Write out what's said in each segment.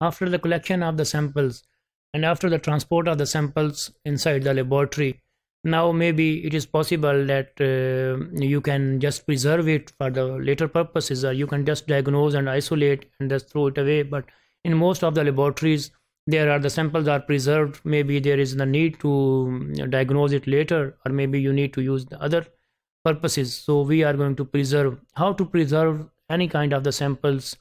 after the collection of the samples and after the transport of the samples inside the laboratory now maybe it is possible that uh, you can just preserve it for the later purposes or you can just diagnose and isolate and just throw it away but in most of the laboratories there are the samples are preserved maybe there is the need to diagnose it later or maybe you need to use the other purposes so we are going to preserve how to preserve any kind of the samples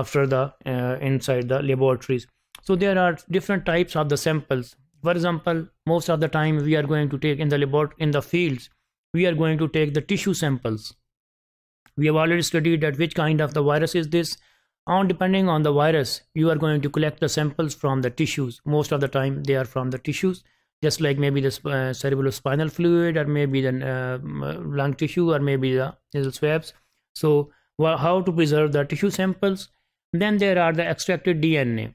after the uh, inside the laboratories so there are different types of the samples for example most of the time we are going to take in the lab in the fields we are going to take the tissue samples we have already studied that which kind of the virus is this and depending on the virus you are going to collect the samples from the tissues most of the time they are from the tissues just like maybe the uh, cerebrospinal fluid or maybe the uh, uh, lung tissue or maybe the nasal swabs so well, how to preserve the tissue samples then there are the extracted DNA.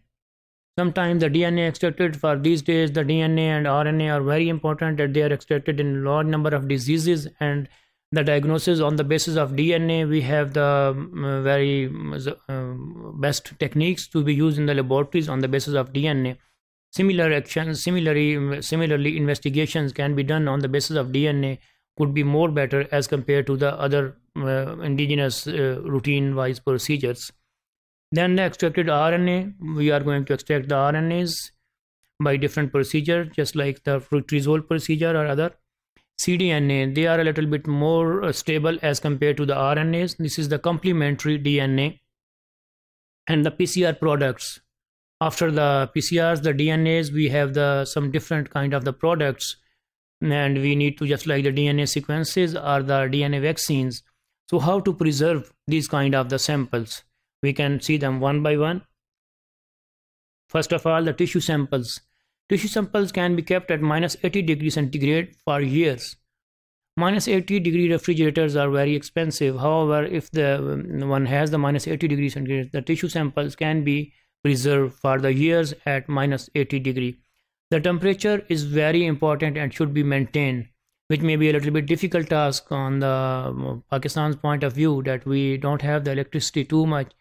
Sometimes the DNA extracted for these days, the DNA and RNA are very important that they are extracted in large number of diseases and the diagnosis on the basis of DNA. We have the mm, uh, very mm, uh, best techniques to be used in the laboratories on the basis of DNA. Similar actions, similarly, mm, similarly investigations can be done on the basis of DNA could be more better as compared to the other uh, indigenous uh, routine-wise procedures. Then the extracted RNA, we are going to extract the RNAs by different procedure, just like the fructosol procedure or other. cDNA, they are a little bit more uh, stable as compared to the RNAs. This is the complementary DNA. And the PCR products. After the PCRs, the DNAs, we have the some different kind of the products. And we need to just like the DNA sequences or the DNA vaccines. So how to preserve these kind of the samples? we can see them one by one first of all the tissue samples tissue samples can be kept at minus 80 degrees centigrade for years minus 80 degree refrigerators are very expensive however if the um, one has the minus 80 degrees centigrade the tissue samples can be preserved for the years at minus 80 degree the temperature is very important and should be maintained which may be a little bit difficult task on the um, Pakistan's point of view that we don't have the electricity too much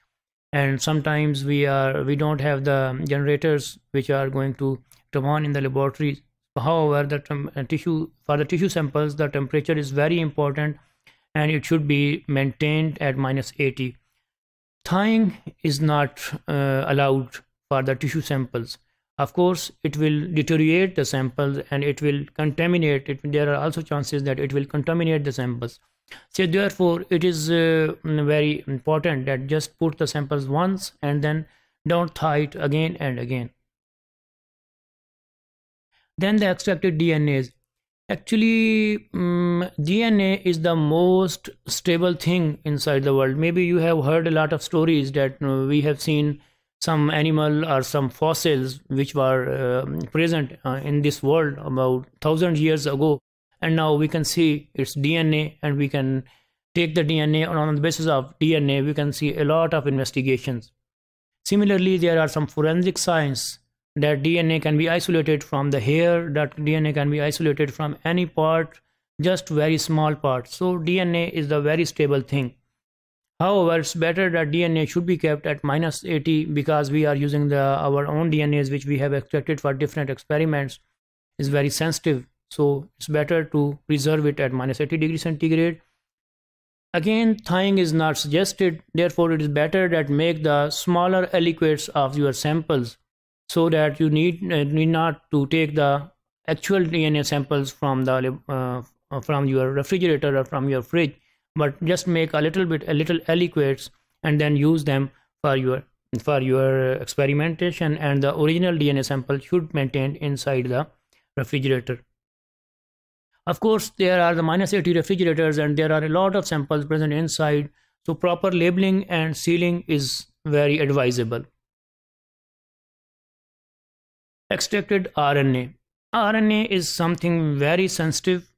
and sometimes we are we don't have the generators which are going to turn on in the laboratories however the uh, tissue for the tissue samples the temperature is very important and it should be maintained at minus 80 thawing is not uh, allowed for the tissue samples of course it will deteriorate the samples and it will contaminate it there are also chances that it will contaminate the samples so therefore it is uh, mm, very important that just put the samples once and then don't thaw it again and again then the extracted dna is actually um, mm, dna is the most stable thing inside the world maybe you have heard a lot of stories that you know, we have seen some animal or some fossils which were uh, present uh, in this world about 1000 years ago and now we can see its DNA and we can take the DNA and on the basis of DNA we can see a lot of investigations. Similarly, there are some forensic science that DNA can be isolated from the hair, that DNA can be isolated from any part, just very small part. So DNA is the very stable thing. However, it's better that DNA should be kept at minus 80 because we are using the our own DNAs which we have extracted for different experiments is very sensitive so it's better to preserve it at minus 80 degrees centigrade again thawing is not suggested therefore it is better that make the smaller aliquots of your samples so that you need, uh, need not to take the actual dna samples from the uh, from your refrigerator or from your fridge but just make a little bit a little aliquots and then use them for your for your experimentation and the original dna sample should maintained inside the refrigerator of course, there are the minus 80 refrigerators and there are a lot of samples present inside. So proper labeling and sealing is very advisable. Extracted RNA. RNA is something very sensitive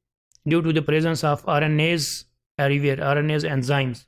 due to the presence of RNAs everywhere, RNAs enzymes.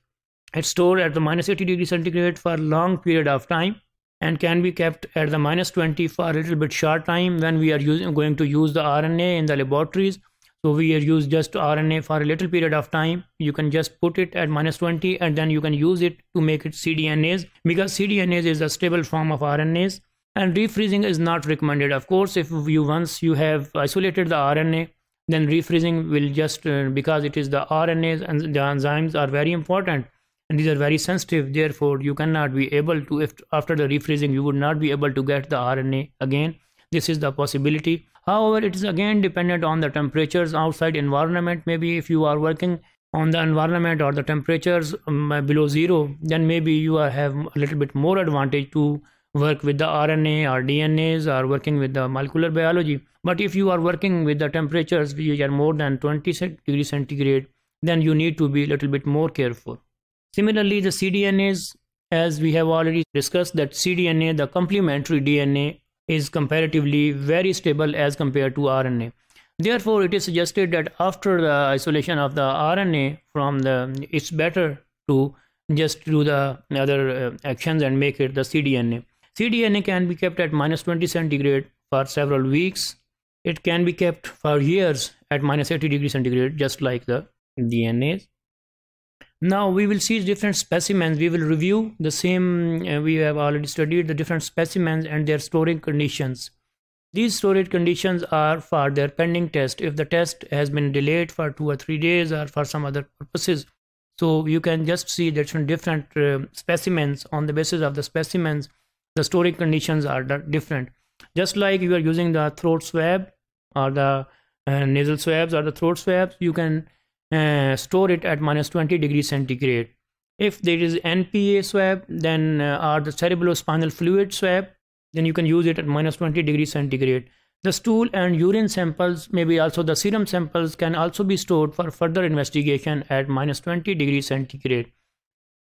It's stored at the minus 80 degree centigrade for a long period of time and can be kept at the minus 20 for a little bit short time when we are using, going to use the RNA in the laboratories so we use just RNA for a little period of time. You can just put it at minus 20 and then you can use it to make it cDNAs because cDNAs is a stable form of RNAs and refreezing is not recommended. Of course, if you once you have isolated the RNA, then refreezing will just uh, because it is the RNAs and the enzymes are very important and these are very sensitive. Therefore, you cannot be able to if after the refreezing you would not be able to get the RNA again. This is the possibility However, it is again dependent on the temperatures outside environment. Maybe if you are working on the environment or the temperatures um, below zero, then maybe you have a little bit more advantage to work with the RNA or DNAs or working with the molecular biology. But if you are working with the temperatures which are more than 20 degrees centigrade, then you need to be a little bit more careful. Similarly, the cDNAs, as we have already discussed, that cDNA, the complementary DNA is comparatively very stable as compared to RNA. Therefore, it is suggested that after the isolation of the RNA from the, it's better to just do the other uh, actions and make it the cDNA. cDNA can be kept at minus 20 centigrade for several weeks. It can be kept for years at minus 80 degrees centigrade, just like the DNAs now we will see different specimens we will review the same uh, we have already studied the different specimens and their storing conditions these storage conditions are for their pending test if the test has been delayed for two or three days or for some other purposes so you can just see different different uh, specimens on the basis of the specimens the storage conditions are different just like you are using the throat swab or the uh, nasal swabs or the throat swabs you can uh, store it at minus 20 degrees centigrade. If there is NPA swab, then uh, or the cerebrospinal fluid swab, then you can use it at minus 20 degrees centigrade. The stool and urine samples, maybe also the serum samples, can also be stored for further investigation at minus 20 degrees centigrade.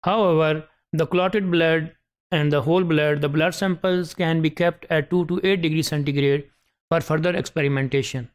However, the clotted blood and the whole blood, the blood samples can be kept at 2 to 8 degrees centigrade for further experimentation.